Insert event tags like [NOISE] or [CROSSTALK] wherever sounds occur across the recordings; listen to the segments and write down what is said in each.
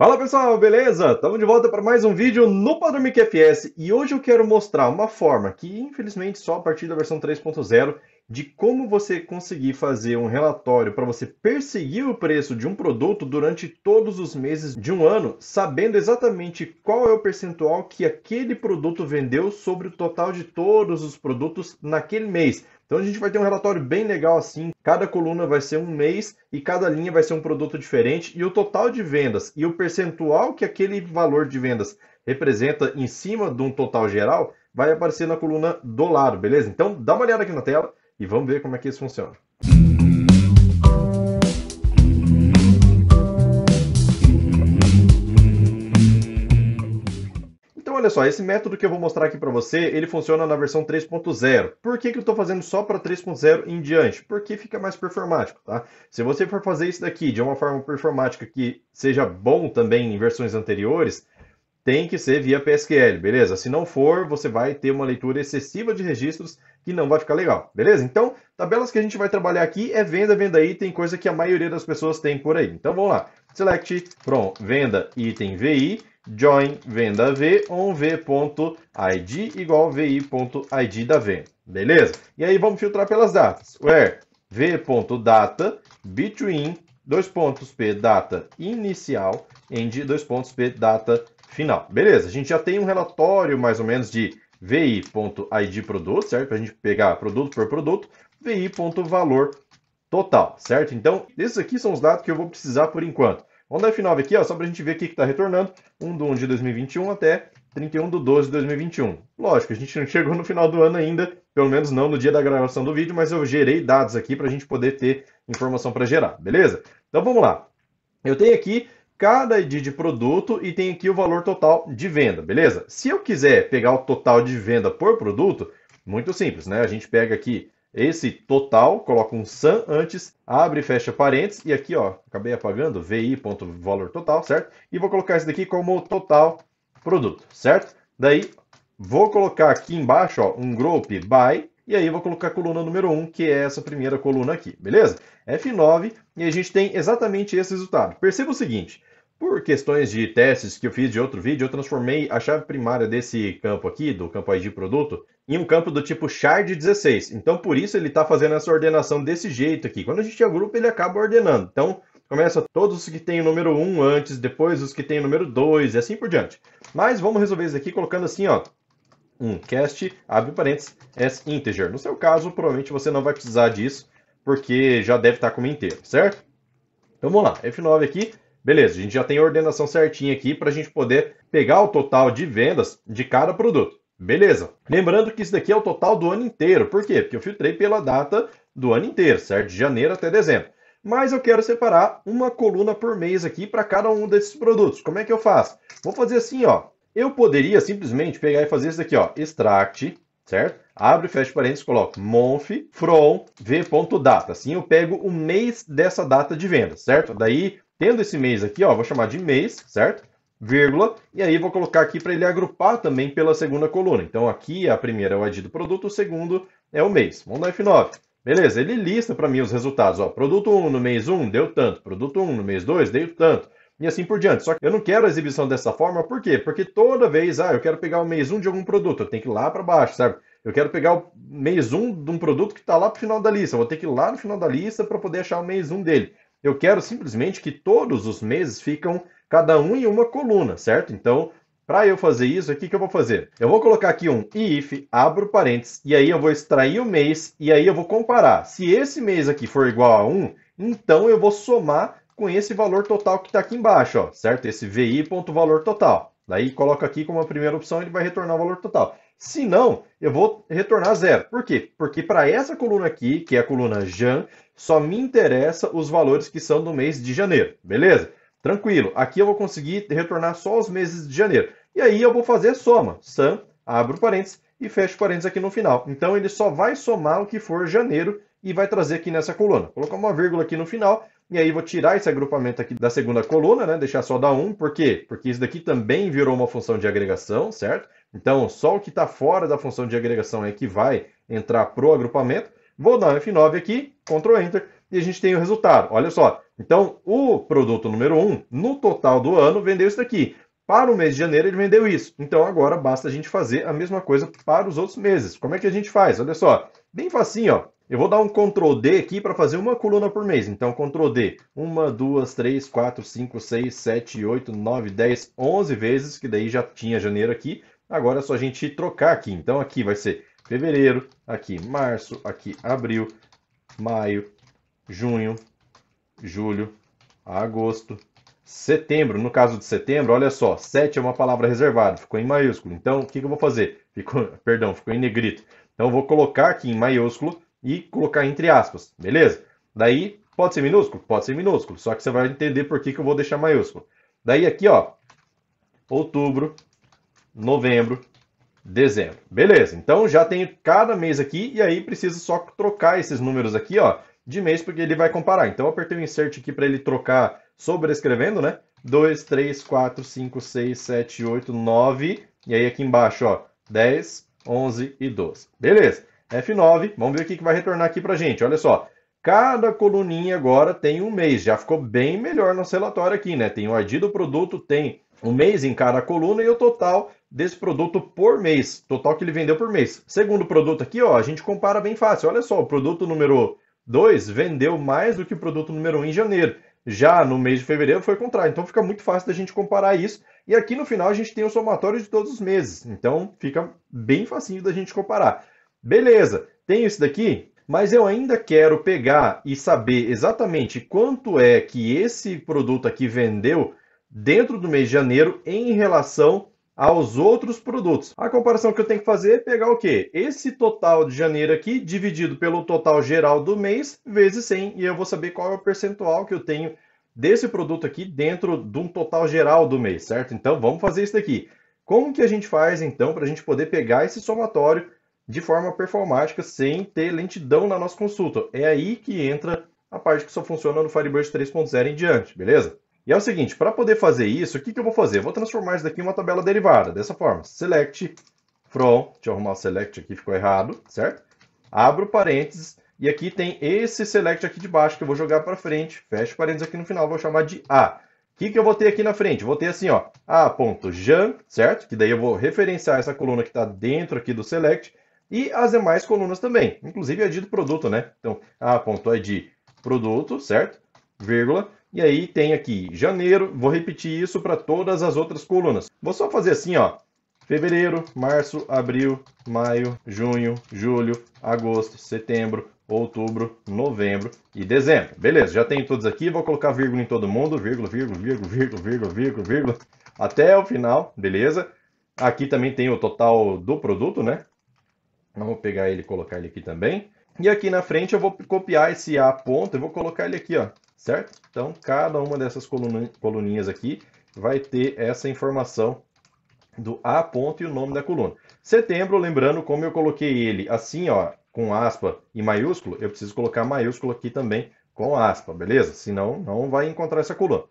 Fala pessoal, beleza? Estamos de volta para mais um vídeo no Padrão FS e hoje eu quero mostrar uma forma que infelizmente só a partir da versão 3.0 de como você conseguir fazer um relatório para você perseguir o preço de um produto durante todos os meses de um ano, sabendo exatamente qual é o percentual que aquele produto vendeu sobre o total de todos os produtos naquele mês. Então a gente vai ter um relatório bem legal assim. Cada coluna vai ser um mês e cada linha vai ser um produto diferente e o total de vendas e o percentual que aquele valor de vendas representa em cima de um total geral vai aparecer na coluna do lado, beleza? Então dá uma olhada aqui na tela. E vamos ver como é que isso funciona. Então, olha só, esse método que eu vou mostrar aqui para você, ele funciona na versão 3.0. Por que, que eu estou fazendo só para 3.0 em diante? Porque fica mais performático, tá? Se você for fazer isso daqui de uma forma performática que seja bom também em versões anteriores, tem que ser via PSQL, beleza? Se não for, você vai ter uma leitura excessiva de registros que não vai ficar legal, beleza? Então, tabelas que a gente vai trabalhar aqui é venda, venda item, coisa que a maioria das pessoas tem por aí. Então, vamos lá. Select from venda item VI, join venda V, on V.id igual VI.id da venda, beleza? E aí vamos filtrar pelas datas. Where V.data between dois pontos P data inicial end dois pontos P data final. Beleza, a gente já tem um relatório mais ou menos de VI.ID produto, certo? Para a gente pegar produto por produto, VI.valor total, certo? Então, esses aqui são os dados que eu vou precisar por enquanto. Vamos dar F9 aqui, ó, só para a gente ver o que está retornando, 1 de 1 de 2021 até 31 de 12 de 2021. Lógico, a gente não chegou no final do ano ainda, pelo menos não no dia da gravação do vídeo, mas eu gerei dados aqui para a gente poder ter informação para gerar, beleza? Então vamos lá. Eu tenho aqui cada ID de produto e tem aqui o valor total de venda, beleza? Se eu quiser pegar o total de venda por produto, muito simples, né? A gente pega aqui esse total, coloca um sum antes, abre e fecha parênteses, e aqui, ó, acabei apagando, vi.valorTotal, total, certo? E vou colocar isso daqui como total produto, certo? Daí, vou colocar aqui embaixo, ó, um group by, e aí vou colocar a coluna número 1, que é essa primeira coluna aqui, beleza? F9, e a gente tem exatamente esse resultado. Perceba o seguinte, por questões de testes que eu fiz de outro vídeo, eu transformei a chave primária desse campo aqui, do campo ID produto, em um campo do tipo de 16 Então, por isso, ele está fazendo essa ordenação desse jeito aqui. Quando a gente agrupa, ele acaba ordenando. Então, começa todos os que têm o número 1 antes, depois os que têm o número 2 e assim por diante. Mas vamos resolver isso aqui colocando assim, ó, um cast, abre parênteses, as integer. No seu caso, provavelmente você não vai precisar disso, porque já deve estar tá como inteiro, certo? Então, vamos lá, F9 aqui, Beleza, a gente já tem a ordenação certinha aqui para a gente poder pegar o total de vendas de cada produto. Beleza. Lembrando que isso daqui é o total do ano inteiro. Por quê? Porque eu filtrei pela data do ano inteiro, certo? De janeiro até dezembro. Mas eu quero separar uma coluna por mês aqui para cada um desses produtos. Como é que eu faço? Vou fazer assim, ó. Eu poderia simplesmente pegar e fazer isso daqui, ó. Extract, certo? Abre, e fecha parênteses, coloco month from v.data. Assim eu pego o mês dessa data de venda, certo? Daí Tendo esse mês aqui, ó, vou chamar de mês, certo? Vírgula, e aí vou colocar aqui para ele agrupar também pela segunda coluna. Então aqui é a primeira é o ID do produto, o segundo é o mês. Vamos dar F9. Beleza, ele lista para mim os resultados. Ó, produto 1 no mês 1 deu tanto, produto 1 no mês 2 deu tanto, e assim por diante. Só que eu não quero a exibição dessa forma, por quê? Porque toda vez, ah, eu quero pegar o mês 1 de algum produto, eu tenho que ir lá para baixo, sabe? Eu quero pegar o mês 1 de um produto que está lá para o final da lista, eu vou ter que ir lá no final da lista para poder achar o mês 1 dele. Eu quero simplesmente que todos os meses ficam cada um em uma coluna, certo? Então, para eu fazer isso, o que, que eu vou fazer? Eu vou colocar aqui um if, abro parênteses, e aí eu vou extrair o mês, e aí eu vou comparar. Se esse mês aqui for igual a 1, então eu vou somar com esse valor total que está aqui embaixo, ó, certo? Esse vi.valor total. Daí coloca aqui como a primeira opção, ele vai retornar o valor total. Se não, eu vou retornar zero. Por quê? Porque para essa coluna aqui, que é a coluna JAN, só me interessa os valores que são do mês de janeiro, beleza? Tranquilo. Aqui eu vou conseguir retornar só os meses de janeiro. E aí eu vou fazer soma. Sam, abro parênteses e fecho parênteses aqui no final. Então ele só vai somar o que for janeiro e vai trazer aqui nessa coluna. Colocar uma vírgula aqui no final e aí vou tirar esse agrupamento aqui da segunda coluna, né? Deixar só da 1, por quê? Porque isso daqui também virou uma função de agregação, certo? Então, só o que está fora da função de agregação é que vai entrar para o agrupamento. Vou dar um F9 aqui, Ctrl Enter, e a gente tem o resultado. Olha só. Então, o produto número 1, no total do ano, vendeu isso daqui. Para o mês de janeiro, ele vendeu isso. Então, agora basta a gente fazer a mesma coisa para os outros meses. Como é que a gente faz? Olha só. Bem facinho, ó. Eu vou dar um Ctrl D aqui para fazer uma coluna por mês. Então, Ctrl D. 1, 2, 3, 4, 5, 6, 7, 8, 9, 10, 11 vezes, que daí já tinha janeiro aqui. Agora é só a gente trocar aqui. Então aqui vai ser fevereiro, aqui março, aqui abril, maio, junho, julho, agosto, setembro. No caso de setembro, olha só, 7 é uma palavra reservada, ficou em maiúsculo. Então o que, que eu vou fazer? Ficou, [LAUGHS] perdão, ficou em negrito. Então eu vou colocar aqui em maiúsculo e colocar entre aspas, beleza? Daí pode ser minúsculo? Pode ser minúsculo, só que você vai entender por que, que eu vou deixar maiúsculo. Daí aqui, ó, outubro, novembro, dezembro. Beleza, então já tenho cada mês aqui e aí preciso só trocar esses números aqui, ó, de mês, porque ele vai comparar. Então eu apertei o insert aqui para ele trocar sobrescrevendo, né? 2, 3, 4, 5, 6, 7, 8, 9, e aí aqui embaixo, ó, 10, 11 e 12. Beleza, F9, vamos ver o que, vai retornar aqui pra gente, olha só. Cada coluninha agora tem um mês, já ficou bem melhor nosso relatório aqui, né? Tem o ID do produto, tem um mês em cada coluna e o total desse produto por mês, total que ele vendeu por mês. Segundo produto aqui, ó, a gente compara bem fácil. Olha só, o produto número 2 vendeu mais do que o produto número 1 um em janeiro. Já no mês de fevereiro foi o contrário. Então fica muito fácil da gente comparar isso. E aqui no final a gente tem o somatório de todos os meses. Então fica bem facinho da gente comparar. Beleza, tenho isso daqui, mas eu ainda quero pegar e saber exatamente quanto é que esse produto aqui vendeu dentro do mês de janeiro em relação aos outros produtos. A comparação que eu tenho que fazer é pegar o quê? Esse total de janeiro aqui dividido pelo total geral do mês vezes 100 e eu vou saber qual é o percentual que eu tenho desse produto aqui dentro de um total geral do mês, certo? Então vamos fazer isso daqui. Como que a gente faz então para a gente poder pegar esse somatório de forma performática sem ter lentidão na nossa consulta? É aí que entra a parte que só funciona no Firebird 3.0 em diante, beleza? E é o seguinte, para poder fazer isso, o que, que eu vou fazer? Eu vou transformar isso daqui em uma tabela derivada, dessa forma. Select from, deixa eu arrumar o select aqui, ficou errado, certo? Abro parênteses, e aqui tem esse select aqui de baixo que eu vou jogar para frente, fecho parênteses aqui no final, vou chamar de A. O que, que eu vou ter aqui na frente? Vou ter assim, ó, A.jan, certo? Que daí eu vou referenciar essa coluna que está dentro aqui do select, e as demais colunas também, inclusive a é de produto, né? Então, A.id produto, certo? Vírgula, e aí tem aqui janeiro, vou repetir isso para todas as outras colunas. Vou só fazer assim, ó. Fevereiro, março, abril, maio, junho, julho, agosto, setembro, outubro, novembro e dezembro. Beleza, já tenho todos aqui, vou colocar vírgula em todo mundo, vírgula, vírgula, vírgula, vírgula, vírgula, vírgula, vírgula, até o final, beleza? Aqui também tem o total do produto, né? Vamos pegar ele e colocar ele aqui também. E aqui na frente eu vou copiar esse A ponto e vou colocar ele aqui, ó, certo? Então, cada uma dessas coluninhas aqui vai ter essa informação do A ponto e o nome da coluna. Setembro, lembrando como eu coloquei ele assim, ó, com aspa e maiúsculo, eu preciso colocar maiúsculo aqui também com aspa, beleza? Senão, não vai encontrar essa coluna.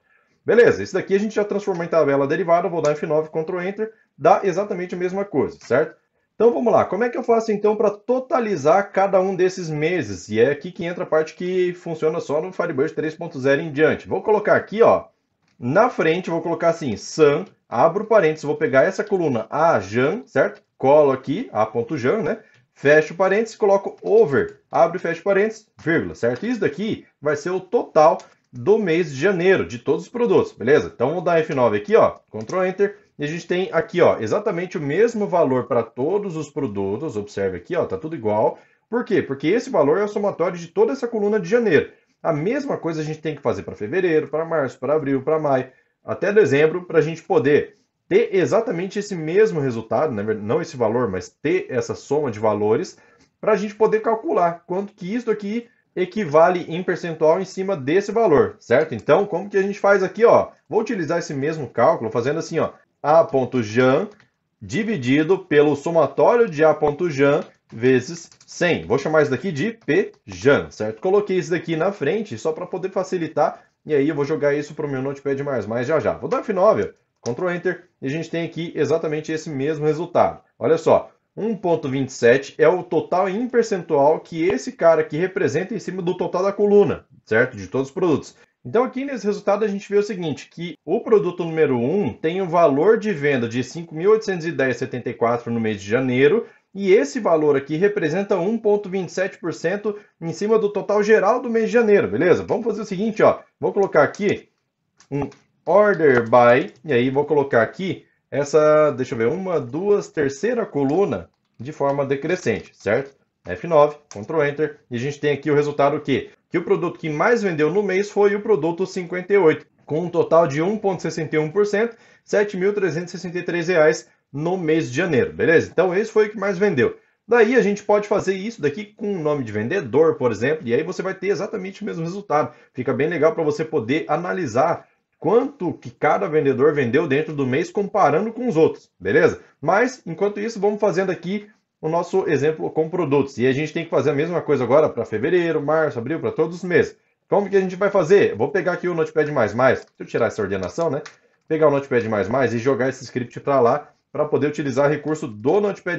Beleza, isso daqui a gente já transformou em tabela derivada, vou dar F9, Ctrl Enter, dá exatamente a mesma coisa, certo? Então vamos lá, como é que eu faço então para totalizar cada um desses meses? E é aqui que entra a parte que funciona só no Firebird 3.0 em diante. Vou colocar aqui, ó, na frente, vou colocar assim, Sun, abro parênteses, vou pegar essa coluna A, Jan, certo? Colo aqui, A.Jan, né? Fecho parênteses, coloco over, abro e fecho parênteses, vírgula, certo? Isso daqui vai ser o total do mês de janeiro de todos os produtos, beleza? Então vou dar F9 aqui, ó, Ctrl Enter, e a gente tem aqui, ó, exatamente o mesmo valor para todos os produtos. Observe aqui, ó, tá tudo igual. Por quê? Porque esse valor é o somatório de toda essa coluna de janeiro. A mesma coisa a gente tem que fazer para fevereiro, para março, para abril, para maio, até dezembro, para a gente poder ter exatamente esse mesmo resultado, né? não esse valor, mas ter essa soma de valores, para a gente poder calcular quanto que isso aqui equivale em percentual em cima desse valor, certo? Então, como que a gente faz aqui, ó? Vou utilizar esse mesmo cálculo fazendo assim, ó, a.jan dividido pelo somatório de a.jan vezes 100. Vou chamar isso daqui de pjan, certo? Coloquei isso daqui na frente só para poder facilitar e aí eu vou jogar isso para o meu Notepad++ já já. Vou dar F9, Ctrl Enter, e a gente tem aqui exatamente esse mesmo resultado. Olha só, 1.27 é o total em percentual que esse cara aqui representa em cima do total da coluna, certo? De todos os produtos. Então, aqui nesse resultado, a gente vê o seguinte, que o produto número 1 tem um valor de venda de 5.810,74 no mês de janeiro, e esse valor aqui representa 1,27% em cima do total geral do mês de janeiro, beleza? Vamos fazer o seguinte, ó, vou colocar aqui um order by, e aí vou colocar aqui essa, deixa eu ver, uma, duas, terceira coluna de forma decrescente, certo? F9, Ctrl Enter, e a gente tem aqui o resultado que, que o produto que mais vendeu no mês foi o produto 58, com um total de 1,61%, R$ 7.363 no mês de janeiro, beleza? Então esse foi o que mais vendeu. Daí a gente pode fazer isso daqui com o nome de vendedor, por exemplo, e aí você vai ter exatamente o mesmo resultado. Fica bem legal para você poder analisar quanto que cada vendedor vendeu dentro do mês comparando com os outros, beleza? Mas enquanto isso, vamos fazendo aqui o nosso exemplo com produtos. E a gente tem que fazer a mesma coisa agora para fevereiro, março, abril, para todos os meses. Como que a gente vai fazer? vou pegar aqui o Notepad++, deixa eu tirar essa ordenação, né? Pegar o Notepad++ e jogar esse script para lá para poder utilizar recurso do Notepad++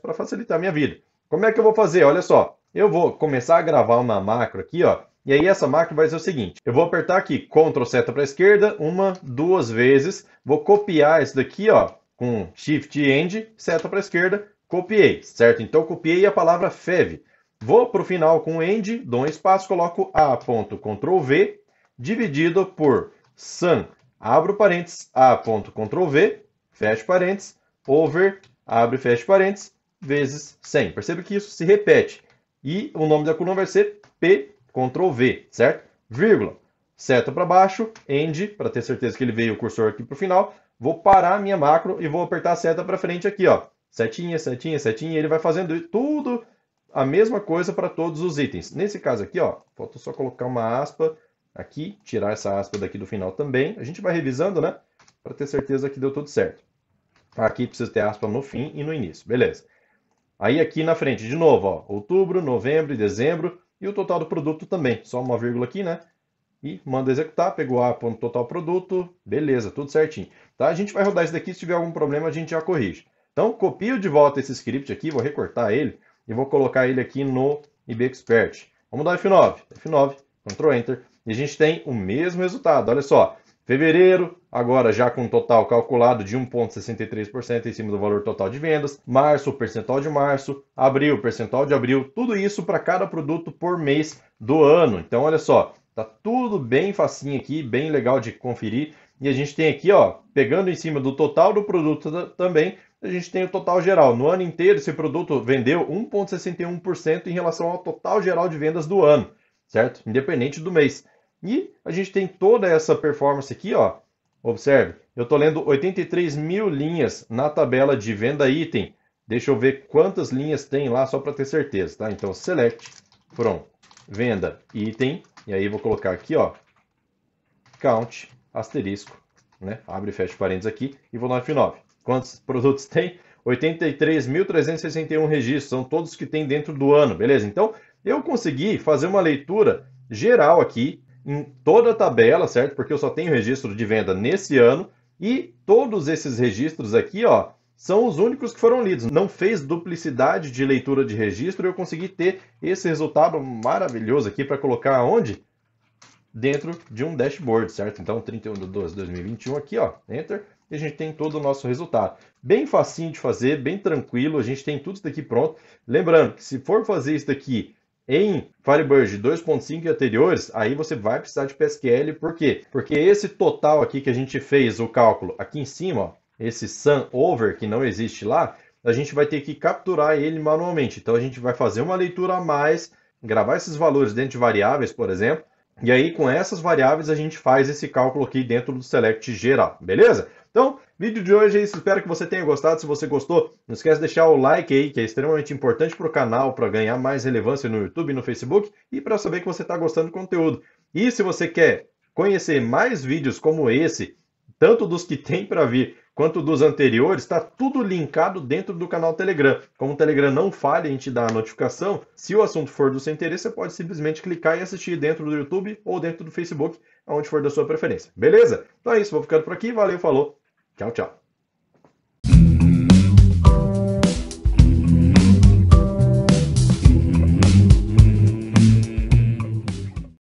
para facilitar a minha vida. Como é que eu vou fazer? Olha só, eu vou começar a gravar uma macro aqui, ó, e aí essa macro vai ser o seguinte, eu vou apertar aqui Ctrl seta para a esquerda, uma, duas vezes, vou copiar isso daqui, ó, com Shift End, seta para a esquerda, Copiei, certo? Então, copiei a palavra FEV. Vou para o final com end, dou um espaço, coloco A ponto control V, dividido por sum, abro parênteses, A ponto control V, fecho parênteses, over, abre e fecha parênteses, vezes 100. Percebe que isso se repete. E o nome da coluna vai ser P, control V, certo? Vírgula, seta para baixo, end, para ter certeza que ele veio o cursor aqui para o final. Vou parar a minha macro e vou apertar a seta para frente aqui, ó setinha, setinha, setinha, e ele vai fazendo tudo a mesma coisa para todos os itens. Nesse caso aqui, ó, falta só colocar uma aspa aqui, tirar essa aspa daqui do final também. A gente vai revisando, né, para ter certeza que deu tudo certo. Aqui precisa ter aspa no fim e no início, beleza. Aí aqui na frente, de novo, ó, outubro, novembro e dezembro, e o total do produto também, só uma vírgula aqui, né? E manda executar, pegou a ponto total produto, beleza, tudo certinho. Tá? A gente vai rodar isso daqui, se tiver algum problema a gente já corrige. Então, copio de volta esse script aqui, vou recortar ele e vou colocar ele aqui no IBExpert. Vamos dar F9, F9, Ctrl Enter, e a gente tem o mesmo resultado. Olha só, fevereiro, agora já com um total calculado de 1,63% em cima do valor total de vendas, março, percentual de março, abril, percentual de abril, tudo isso para cada produto por mês do ano. Então, olha só, tá tudo bem facinho aqui, bem legal de conferir. E a gente tem aqui, ó, pegando em cima do total do produto também, a gente tem o total geral. No ano inteiro, esse produto vendeu 1,61% em relação ao total geral de vendas do ano, certo? Independente do mês. E a gente tem toda essa performance aqui, ó. Observe, eu estou lendo 83 mil linhas na tabela de venda item. Deixa eu ver quantas linhas tem lá, só para ter certeza, tá? Então, select from venda item, e aí vou colocar aqui, ó, count, asterisco, né? Abre e fecha parênteses aqui, e vou no F9 quantos produtos tem? 83.361 registros, são todos que tem dentro do ano, beleza? Então, eu consegui fazer uma leitura geral aqui em toda a tabela, certo? Porque eu só tenho registro de venda nesse ano e todos esses registros aqui, ó, são os únicos que foram lidos. Não fez duplicidade de leitura de registro, E eu consegui ter esse resultado maravilhoso aqui para colocar onde? Dentro de um dashboard, certo? Então, 31 de 12 de 2021 aqui, ó, enter e a gente tem todo o nosso resultado. Bem facinho de fazer, bem tranquilo, a gente tem tudo isso daqui pronto. Lembrando que se for fazer isso daqui em Firebird 2.5 e anteriores, aí você vai precisar de PSQL, por quê? Porque esse total aqui que a gente fez o cálculo aqui em cima, ó, esse sum over que não existe lá, a gente vai ter que capturar ele manualmente. Então a gente vai fazer uma leitura a mais, gravar esses valores dentro de variáveis, por exemplo, e aí, com essas variáveis, a gente faz esse cálculo aqui dentro do select geral, beleza? Então, vídeo de hoje é isso. Espero que você tenha gostado. Se você gostou, não esquece de deixar o like aí, que é extremamente importante para o canal, para ganhar mais relevância no YouTube e no Facebook, e para saber que você está gostando do conteúdo. E se você quer conhecer mais vídeos como esse, tanto dos que tem para vir, quanto dos anteriores, está tudo linkado dentro do canal Telegram. Como o Telegram não falha em te dar a notificação, se o assunto for do seu interesse, você pode simplesmente clicar e assistir dentro do YouTube ou dentro do Facebook, aonde for da sua preferência. Beleza? Então é isso, vou ficando por aqui. Valeu, falou. Tchau, tchau.